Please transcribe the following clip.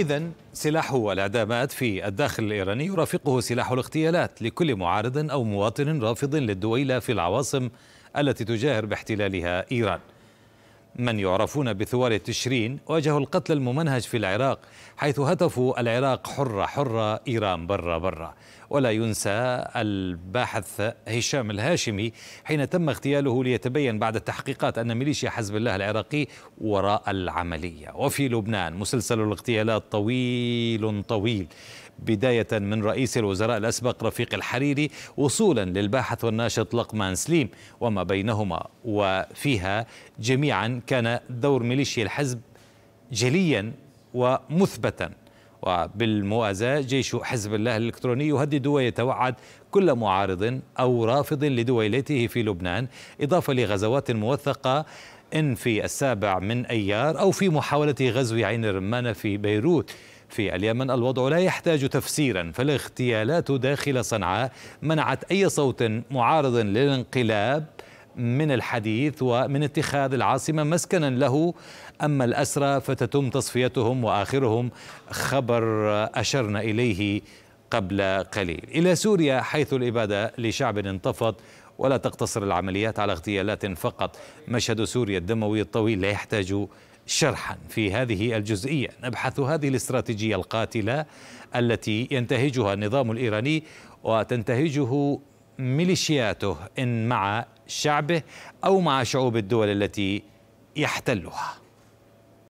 إذا سلاح العدامات في الداخل الإيراني يرافقه سلاح الاغتيالات لكل معارض أو مواطن رافض للدويلة في العواصم التي تجاهر باحتلالها إيران من يعرفون بثوار تشرين واجهوا القتل الممنهج في العراق حيث هتفوا العراق حرة حرة إيران برا برا ولا ينسى الباحث هشام الهاشمي حين تم اغتياله ليتبين بعد التحقيقات أن ميليشيا حزب الله العراقي وراء العملية وفي لبنان مسلسل الاغتيالات طويل طويل بداية من رئيس الوزراء الأسبق رفيق الحريري وصولا للباحث والناشط لقمان سليم وما بينهما وفيها جميعا كان دور ميليشيا الحزب جليا ومثبتا وبالموازاة جيش حزب الله الإلكتروني يهدد ويتوعد كل معارض أو رافض لدويلته في لبنان إضافة لغزوات موثقة إن في السابع من أيار أو في محاولة غزو عين الرمانة في بيروت في اليمن الوضع لا يحتاج تفسيرا فالاغتيالات داخل صنعاء منعت أي صوت معارض للانقلاب من الحديث ومن اتخاذ العاصمة مسكنا له أما الأسرى فتتم تصفيتهم وآخرهم خبر أشرنا إليه قبل قليل إلى سوريا حيث الإبادة لشعب انتفض ولا تقتصر العمليات على اغتيالات فقط مشهد سوريا الدموي الطويل لا يحتاج شرحا في هذه الجزئية نبحث هذه الاستراتيجية القاتلة التي ينتهجها النظام الإيراني وتنتهجه ميليشياته إن مع شعبه أو مع شعوب الدول التي يحتلها